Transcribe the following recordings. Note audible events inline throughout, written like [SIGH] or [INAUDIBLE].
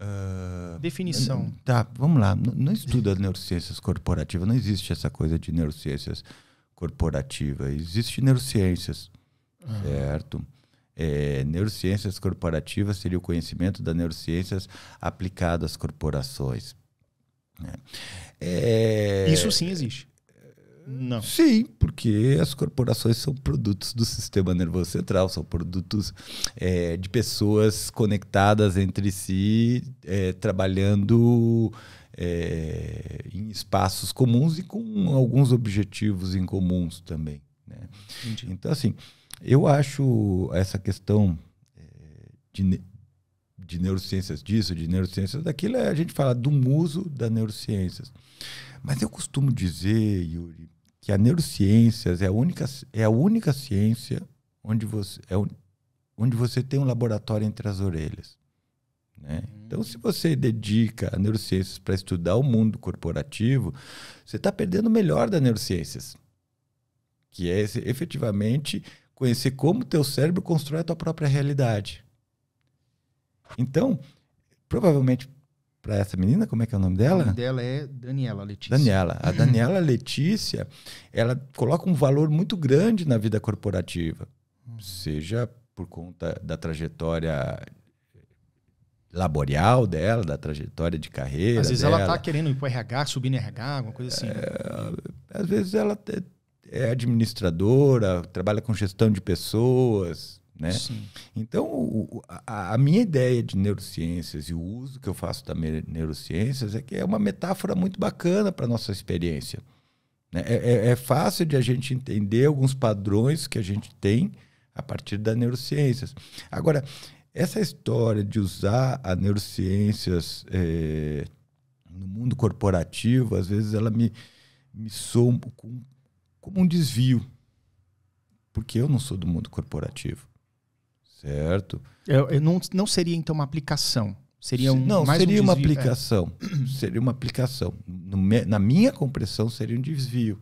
uh, Definição. Tá, vamos lá. Não, não estuda neurociências corporativas. Não existe essa coisa de neurociências corporativa. Existe neurociências, uhum. certo? É, neurociências corporativas seria o conhecimento das neurociências aplicado às corporações. Né? É, Isso sim existe. Não. Sim, porque as corporações são produtos do sistema nervoso central, são produtos é, de pessoas conectadas entre si, é, trabalhando é, em espaços comuns e com alguns objetivos em comuns também. Né? Então, assim, eu acho essa questão é, de, de neurociências disso, de neurociências daquilo, é a gente falar do muso da neurociências. Mas eu costumo dizer, Yuri, que a neurociências é a única, é a única ciência onde você, é onde você tem um laboratório entre as orelhas. Né? Então, se você dedica a neurociências para estudar o mundo corporativo, você está perdendo o melhor da neurociências, que é esse, efetivamente conhecer como teu cérebro constrói a tua própria realidade. Então, provavelmente para essa menina, como é que é o nome dela? O nome dela é Daniela Letícia. Daniela. A [LAUGHS] Daniela Letícia, ela coloca um valor muito grande na vida corporativa, seja por conta da trajetória laboral dela, da trajetória de carreira. Às vezes dela. ela está querendo ir para o RH, subir no RH, alguma coisa assim. Né? É, Às vezes ela é, é administradora, trabalha com gestão de pessoas, né? Então, o, a, a, minha ideia de neurociências e o uso que eu faço da neurociências é que é uma metáfora muito bacana para a nossa experiência. Né? É, é, é fácil de a gente entender alguns padrões que a gente tem a partir da neurociências. Agora, essa história de usar a neurociências é, no mundo corporativo, às vezes ela me, me soa como um desvio, porque eu não sou do mundo corporativo. Certo. Eu, é, eu não, não seria, então, uma aplicação. Seria um, não, seria um uma aplicação. É. Seria uma aplicação. No, na minha compressão, seria um desvio.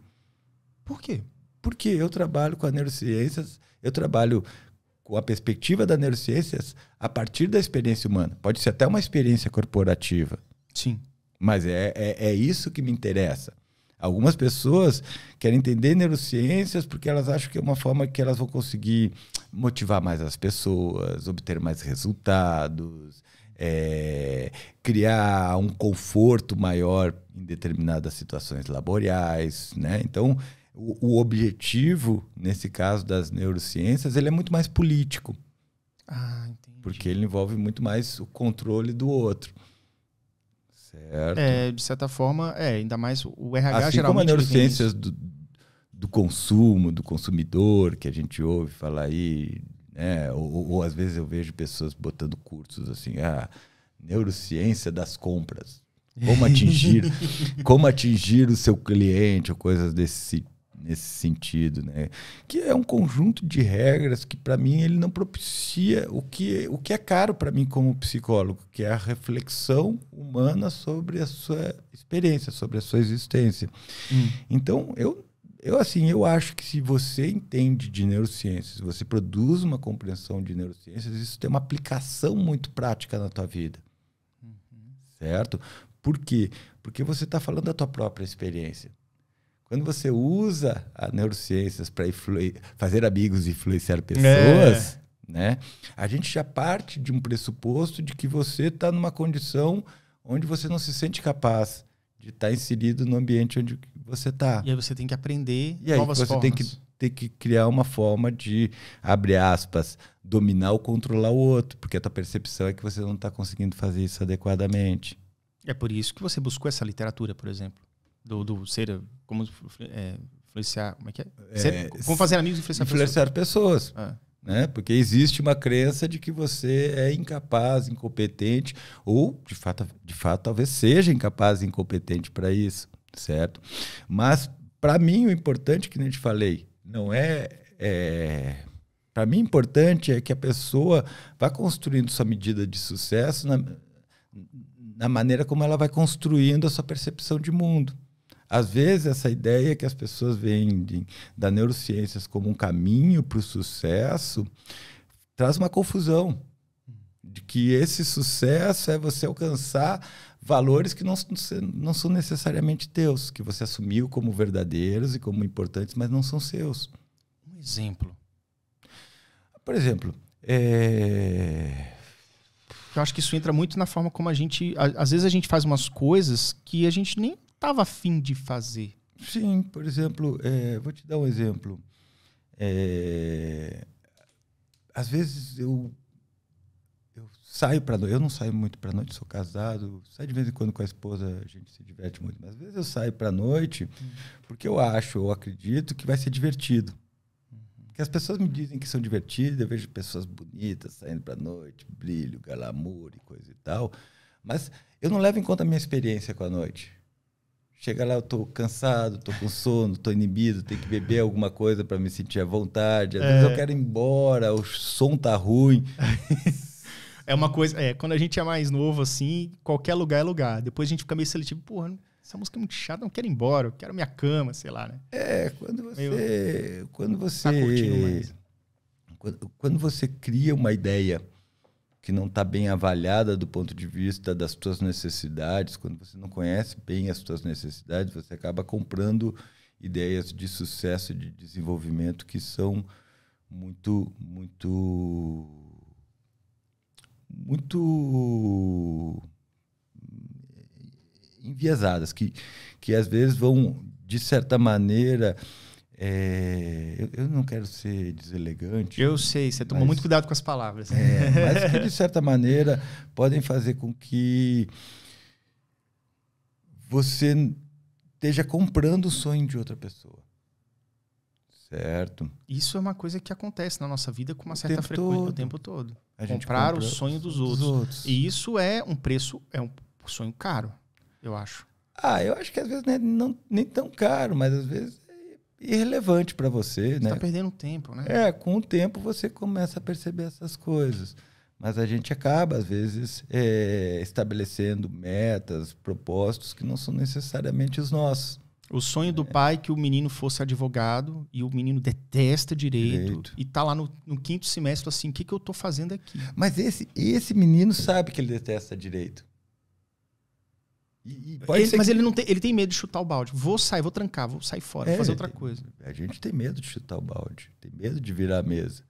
Por quê? Porque eu trabalho com a neurociências, eu trabalho com a perspectiva da neurociências a partir da experiência humana. Pode ser até uma experiência corporativa. Sim. Mas é, é, é isso que me interessa. Algumas pessoas querem entender neurociências porque elas acham que é uma forma que elas vão conseguir motivar mais as pessoas, obter mais resultados, é, criar um conforto maior em determinadas situações laborais, né? Então, o, o, objetivo, nesse caso das neurociências, ele é muito mais político. Ah, entendi. Porque ele envolve muito mais o controle do outro. Certo. É, de certa forma, é, ainda mais o RH assim geralmente... como a neurociências do, do consumo, do consumidor, que a gente ouve falar aí, né? Ou, ou, ou às vezes eu vejo pessoas botando cursos assim, ah, neurociência das compras como atingir [LAUGHS] como atingir o seu cliente ou coisas desse nesse sentido, né? Que é um conjunto de regras que para mim ele não propicia o que o que é caro para mim como psicólogo, que é a reflexão humana sobre a sua experiência, sobre a sua existência. Hum. Então, eu eu assim, eu acho que se você entende de neurociências, você produz uma compreensão de neurociências, isso tem uma aplicação muito prática na tua vida. Uhum. Certo? Por quê? Porque você está falando da tua própria experiência. Quando você usa a neurociências para fazer amigos e influenciar é. pessoas, é. né? A gente já parte de um pressuposto de que você está numa condição onde você não se sente capaz de estar tá inserido no ambiente onde você está. E aí você tem que aprender e novas aí você formas. tem que ter que criar uma forma de abre aspas dominar ou controlar o outro, porque a tua percepção é que você não está conseguindo fazer isso adequadamente. É por isso que você buscou essa literatura, por exemplo do, do ser como é, influenciar, como é que é? é ser, como fazer amigos e influenciar, influenciar pessoas. pessoas. Ah. Né? Porque existe uma crença de que você é incapaz, incompetente, ou de fato, de fato talvez seja incapaz e incompetente para isso, certo? Mas para mim o importante que nem te falei, não é, é para mim, importante é que a pessoa vá construindo sua medida de sucesso na, na, maneira como ela vai construindo a sua percepção de mundo. Às vezes, essa ideia que as pessoas vendem da neurociências como um caminho para o sucesso traz uma confusão de que esse sucesso é você alcançar valores que não, não são necessariamente teus, que você assumiu como verdadeiros e como importantes, mas não são seus. Um exemplo. Por exemplo, é... eu acho que isso entra muito na forma como a gente. às vezes a gente faz umas coisas que a gente nem estava afim de fazer. Sim, por exemplo, é, vou te dar um exemplo. É, às vezes eu, eu saio para noite, eu não saio muito para noite, sou casado, saio de vez em quando com a esposa, a gente se diverte muito, mas às vezes eu saio para noite uhum. porque eu acho, ou acredito que vai ser divertido. Uhum. Porque as pessoas me dizem que são divertidas, eu vejo pessoas bonitas saindo para noite, brilho, galamour e coisa e tal, mas eu não levo em conta a minha experiência com a noite. Chega lá, eu tô cansado, tô com sono, tô inibido, tenho que beber alguma coisa para me sentir à vontade. Às é... vezes eu é. quero ir embora, o som tá ruim. [LAUGHS] É uma coisa, é, quando a gente é mais novo assim, qualquer lugar é lugar. Depois a gente fica meio seletivo, porra, essa música é muito chata, não quero ir embora, eu quero minha cama, sei lá, né? É, quando você meio... quando tá você tá quando, quando você cria uma ideia que não está bem avaliada do ponto de vista das suas necessidades, quando você não conhece bem as suas necessidades, você acaba comprando ideias de sucesso, de desenvolvimento que são muito, muito, muito enviesadas, que, que às vezes vão, de certa maneira, é, eu, eu, não quero ser deselegante. Eu sei, você tomou muito cuidado com as palavras. É, mas que, de certa maneira, podem fazer com que você esteja comprando o sonho de outra pessoa. Certo. Isso é uma coisa que acontece na nossa vida com uma o certa frequência todo. o tempo todo. A Comprar o sonho dos, dos outros. outros. E isso é um preço, é um sonho caro, eu acho. Ah, eu acho que às vezes não é não, nem tão caro, mas às vezes irrelevante para você, você tá né? Está perdendo tempo, né? É, com o tempo você começa a perceber essas coisas, mas a gente acaba às vezes é, estabelecendo metas, propósitos que não são necessariamente os nossos. O sonho é. do pai é que o menino fosse advogado e o menino detesta direito, direito. e tá lá no, no, quinto semestre assim, o que, que eu tô fazendo aqui? Mas esse, esse menino sabe que ele detesta direito. E, e ele, mas que... ele não tem, ele tem medo de chutar o balde. Vou sair, vou trancar, vou sair fora, é, vou fazer outra coisa. A gente tem medo de chutar o balde, tem medo de virar a mesa.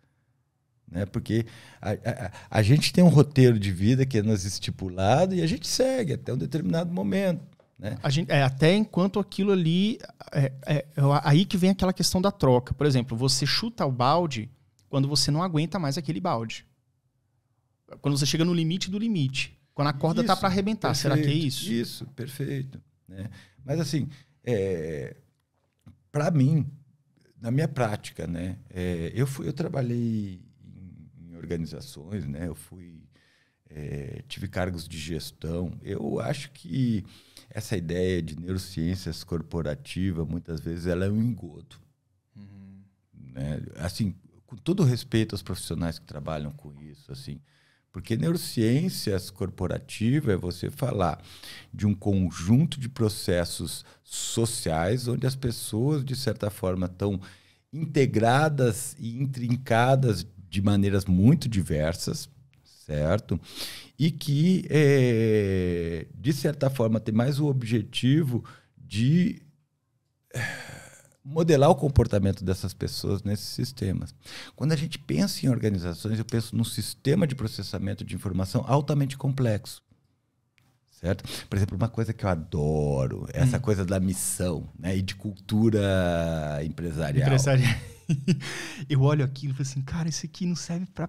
Né? Porque a, a, a gente tem um roteiro de vida que é nos estipulado e a gente segue até um determinado momento. Né? A gente, é, até enquanto aquilo ali. É, é, é aí que vem aquela questão da troca. Por exemplo, você chuta o balde quando você não aguenta mais aquele balde. Quando você chega no limite do limite. Quando a corda está para arrebentar, perfeito, será que é isso? Isso, perfeito. Né? Mas assim, é, para mim, na minha prática, né, é, eu, fui, eu trabalhei em, em organizações, né, eu fui, é, tive cargos de gestão. Eu acho que essa ideia de neurociências corporativa, muitas vezes, ela é um engodo. Uhum. Né? Assim, com todo respeito aos profissionais que trabalham com isso, assim, porque neurociências corporativa é você falar de um conjunto de processos sociais onde as pessoas, de certa forma, estão integradas e intrincadas de maneiras muito diversas, certo? E que, é, de certa forma, tem mais o objetivo de modelar o comportamento dessas pessoas nesses sistemas. Quando a gente pensa em organizações, eu penso num sistema de processamento de informação altamente complexo. Certo? Por exemplo, uma coisa que eu adoro, é essa hum. coisa da missão né? e de cultura empresarial. Empresarial. [LAUGHS] eu olho aquilo e falo assim, cara, isso aqui não serve para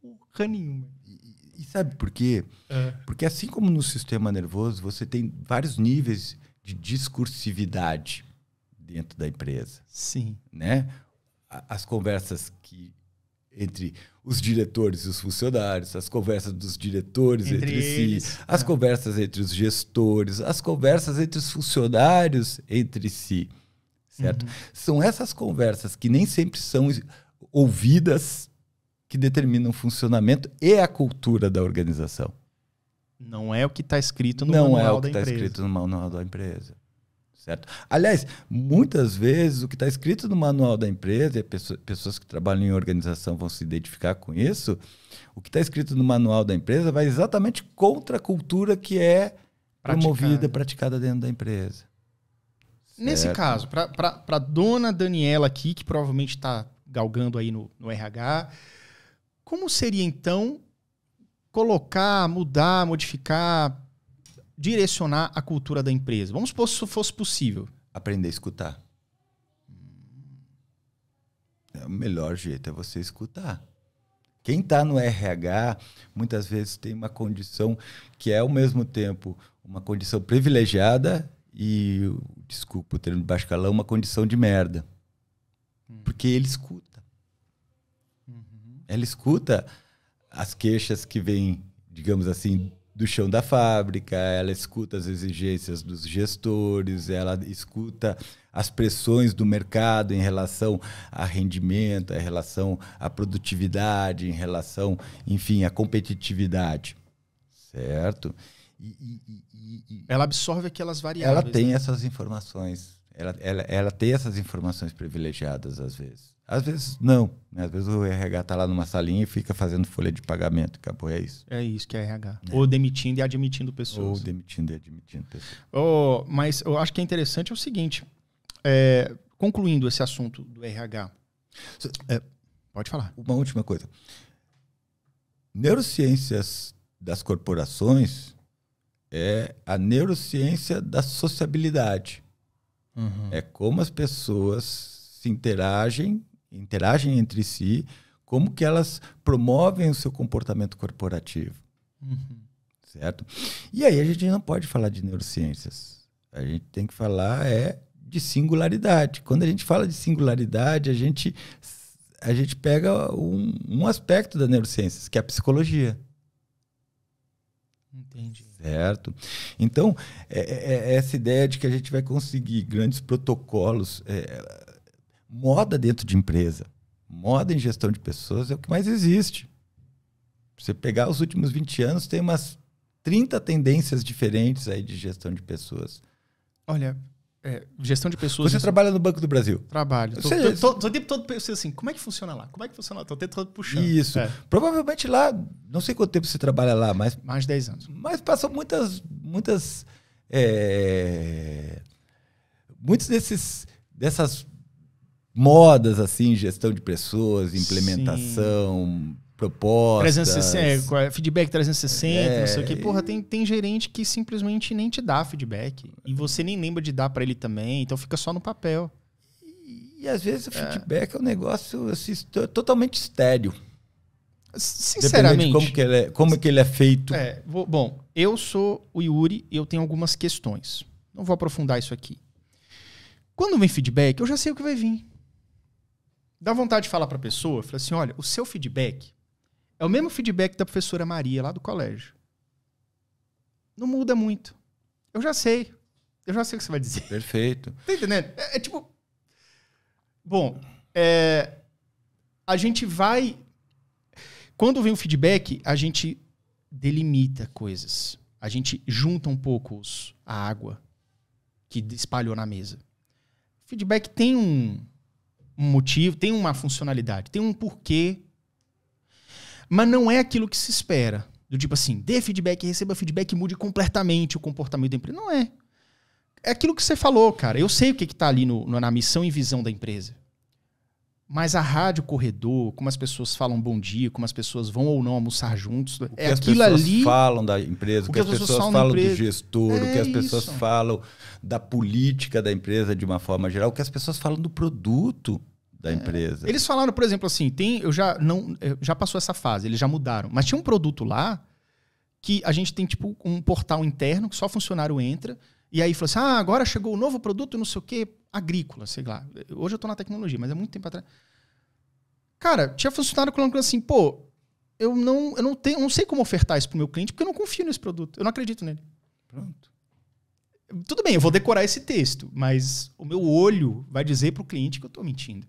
porra nenhuma. E, sabe por quê? É. Porque assim como no sistema nervoso, você tem vários níveis de discursividade dentro da empresa. Sim. Né? As conversas que entre os diretores e os funcionários, as conversas dos diretores entre, entre si, as ah. conversas entre os gestores, as conversas entre os funcionários entre si, certo? Uhum. São essas conversas que nem sempre são ouvidas que determinam o funcionamento e a cultura da organização. Não é o que está escrito no Não é manual é o que está escrito no manual da empresa. Certo? Aliás, muitas vezes o que está escrito no manual da empresa, e pessoas que trabalham em organização vão se identificar com isso, o que está escrito no manual da empresa vai exatamente contra a cultura que é praticada. promovida, praticada dentro da empresa. Certo? Nesse caso, para a dona Daniela aqui, que provavelmente está galgando aí no, no RH, como seria então colocar, mudar, modificar, direcionar a cultura da empresa? Vamos supor se isso fosse possível. Aprender a escutar. É o melhor jeito é você escutar. Quem está no RH muitas vezes tem uma condição que é ao mesmo tempo uma condição privilegiada e, desculpa o termo de baixo calão, uma condição de merda. Hum. Porque ele escuta. Uhum. escuta as queixas que vêm, digamos assim, do chão da fábrica, ela escuta as exigências dos gestores, ela escuta as pressões do mercado em relação a rendimento, em relação à produtividade, em relação, enfim, à competitividade. Certo? E, e, e, ela absorve aquelas variáveis. Ela tem né? essas informações ela, ela, ela tem essas informações privilegiadas às vezes. Às vezes não. Né? Às vezes o RH está lá numa salinha e fica fazendo folha de pagamento. Acabou, é isso. É isso que é RH. É. Ou demitindo e admitindo pessoas. Ou demitindo e admitindo pessoas. Oh, mas eu acho que é interessante é o seguinte. É, concluindo esse assunto do RH. É, pode falar. Uma última coisa. Neurociências das corporações é a neurociência da sociabilidade. Uhum. É como as pessoas se interagem, interagem entre si, como que elas promovem o seu comportamento corporativo. Uhum. Certo? E aí a gente não pode falar de neurociências. A gente tem que falar é de singularidade. Quando a gente fala de singularidade, a gente, a gente pega um, um aspecto da neurociência, que é a psicologia. Entendi. Certo? Então, é, é, é, essa ideia de que a gente vai conseguir grandes protocolos, é, moda dentro de empresa, moda em gestão de pessoas é o que mais existe. Você pegar os últimos 20 anos, tem umas 30 tendências diferentes aí de gestão de pessoas. Olha, é, gestão de pessoas. Você trabalha no Banco do Brasil? Trabalho. Tô, você... tô, é tô, tô, tempo todo pensando assim, como é que funciona lá? Como é que funciona lá? Tô o tempo todo puxando. Isso. É. Provavelmente lá, não sei quanto tempo você trabalha lá, mas. Mais de 10 anos. Mas passou muitas. muitas é... Muitos desses, dessas modas, assim, gestão de pessoas, implementação. Sim propostas 360, é, feedback 360, é, não sei o é, quê. Porra, tem, tem gerente que simplesmente nem te dá feedback. E você nem lembra de dar para ele também, então fica só no papel. E, e às vezes o é. feedback é, é um negócio assim, totalmente estéreo. Sinceramente. Como que, ele é, como que ele é feito. É, vou, bom, eu sou o Yuri e eu tenho algumas questões. Não vou aprofundar isso aqui. Quando vem feedback, eu já sei o que vai vir. Dá vontade de falar para a pessoa, falar assim, olha, o seu feedback é o mesmo feedback da professora Maria lá do colégio. Não muda muito. Eu já sei. Eu já sei o que você vai dizer. Perfeito. tá entendendo? É, é tipo. Bom, é... a gente vai. Quando vem o feedback, a gente delimita coisas. A gente junta um pouco os... a água que espalhou na mesa. O feedback tem um, um motivo, tem uma funcionalidade, tem um porquê mas não é aquilo que se espera. Do tipo assim, dê feedback, receba feedback, mude completamente o comportamento da empresa. Não é. É aquilo que você falou, cara. Eu sei o que está ali no, na missão e visão da empresa. Mas a rádio corredor, como as pessoas falam bom dia, como as pessoas vão ou não almoçar juntos, o que é as aquilo pessoas ali. falam da empresa, o que, as, as pessoas, pessoas falam, do gestor, é o que as é pessoas isso. falam da política da empresa de uma forma geral, o que as pessoas falam do produto da é. empresa. É. Eles falaram, por exemplo, assim, tem, eu já não, eh, já passou essa fase, eles já mudaram, mas tinha um produto lá que a gente tem tipo um portal interno que só funcionário entra e aí falou assim: "Ah, agora chegou o um novo produto, não sei o quê, agrícola, sei lá". Hoje eu tô na tecnologia, mas é muito tempo atrás. Cara, tinha funcionário falando assim: "Pô, eu não, eu não tenho, não sei como ofertar isso pro meu cliente porque eu não confio nesse produto, eu não acredito nele". Pronto. Tudo bem, eu vou decorar esse texto, mas o meu olho vai dizer pro cliente que eu tô mentindo.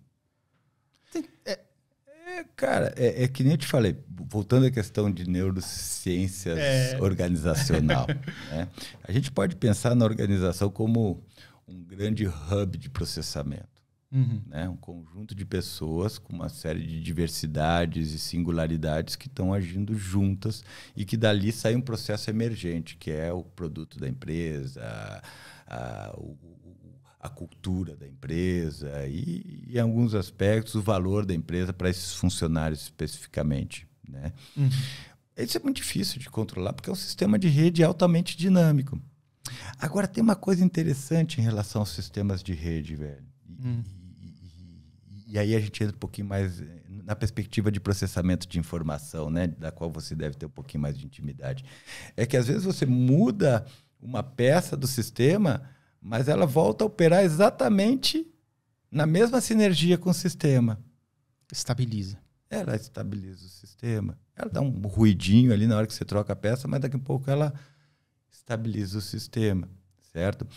Cara, é, é, que nem eu te falei, voltando à questão de neurociências é. organizacional. [LAUGHS] né? A gente pode pensar na organização como um grande hub de processamento. Uhum. Né? Um conjunto de pessoas com uma série de diversidades e singularidades que estão agindo juntas e que dali sai um processo emergente, que é o produto da empresa, a, o, a cultura da empresa e, em alguns aspectos, o valor da empresa para esses funcionários especificamente. Né? Uhum. Isso é muito difícil de controlar, porque é um sistema de rede altamente dinâmico. Agora, tem uma coisa interessante em relação aos sistemas de rede, velho. E, hum. e, e, aí a gente entra um pouquinho mais eh, na perspectiva de processamento de informação, né? Da qual você deve ter um pouquinho mais de intimidade. É que às vezes você muda uma peça do sistema mas ela volta a operar exatamente na mesma sinergia com o sistema. Estabiliza. Ela estabiliza o sistema. Ela dá um ruidinho ali na hora que você troca a peça, mas daqui a pouco ela estabiliza o sistema, certo?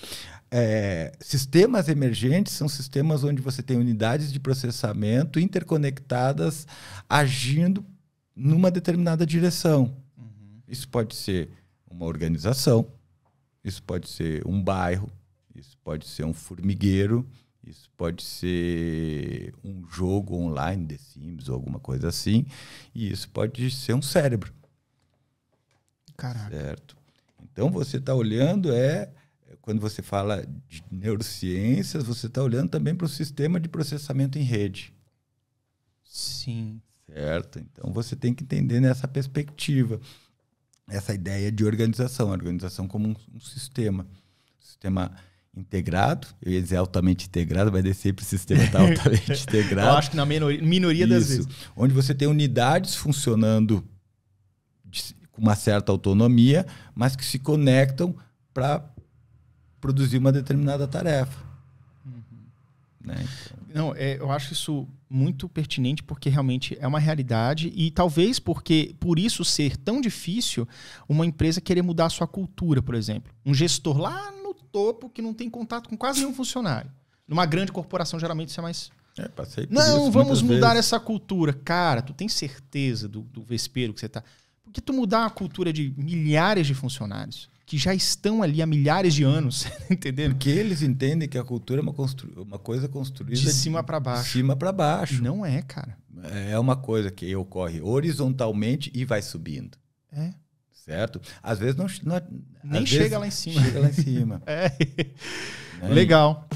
É, sistemas emergentes são sistemas onde você tem unidades de processamento interconectadas agindo numa determinada direção. Uhum. Isso pode ser uma organização, isso pode ser um bairro, isso pode ser um formigueiro, isso pode ser um jogo online de Sims ou alguma coisa assim, e isso pode ser um cérebro. Caraca. Certo? Então você está olhando é, é quando você fala de neurociências, você está olhando também para o sistema de processamento em rede. Sim. Certo? Então você tem que entender nessa perspectiva, essa ideia de organização, a organização como um, um sistema. Sistema integrado, eu ia dizer altamente integrado, vai descer para o sistema tá [LAUGHS] altamente integrado. Eu acho que na minoria, minoria das vezes. Onde você tem unidades funcionando com uma certa autonomia, mas que se conectam para produzir uma determinada tarefa. Uhum. Né? Então. Não, é, eu acho isso muito pertinente porque realmente é uma realidade e talvez porque por isso ser tão difícil uma empresa querer mudar a sua cultura, por exemplo. Um gestor lá topo que não tem contato com quase nenhum funcionário. Numa grande corporação, geralmente isso é mais. É, passei por não, isso vamos mudar vezes. essa cultura. Cara, tu tem certeza do, do vespeiro que você tá. Porque tu mudar a cultura de milhares de funcionários que já estão ali há milhares de anos, [LAUGHS] entendendo? Porque eles entendem que a cultura é uma, constru... uma coisa construída de cima para baixo. De cima para baixo. Não é, cara. É uma coisa que ocorre horizontalmente e vai subindo. É certo? Às vezes não, não é, Nem chega, vezes lá chega lá em cima. Chega lá em cima. [LAUGHS] É. Né? Legal.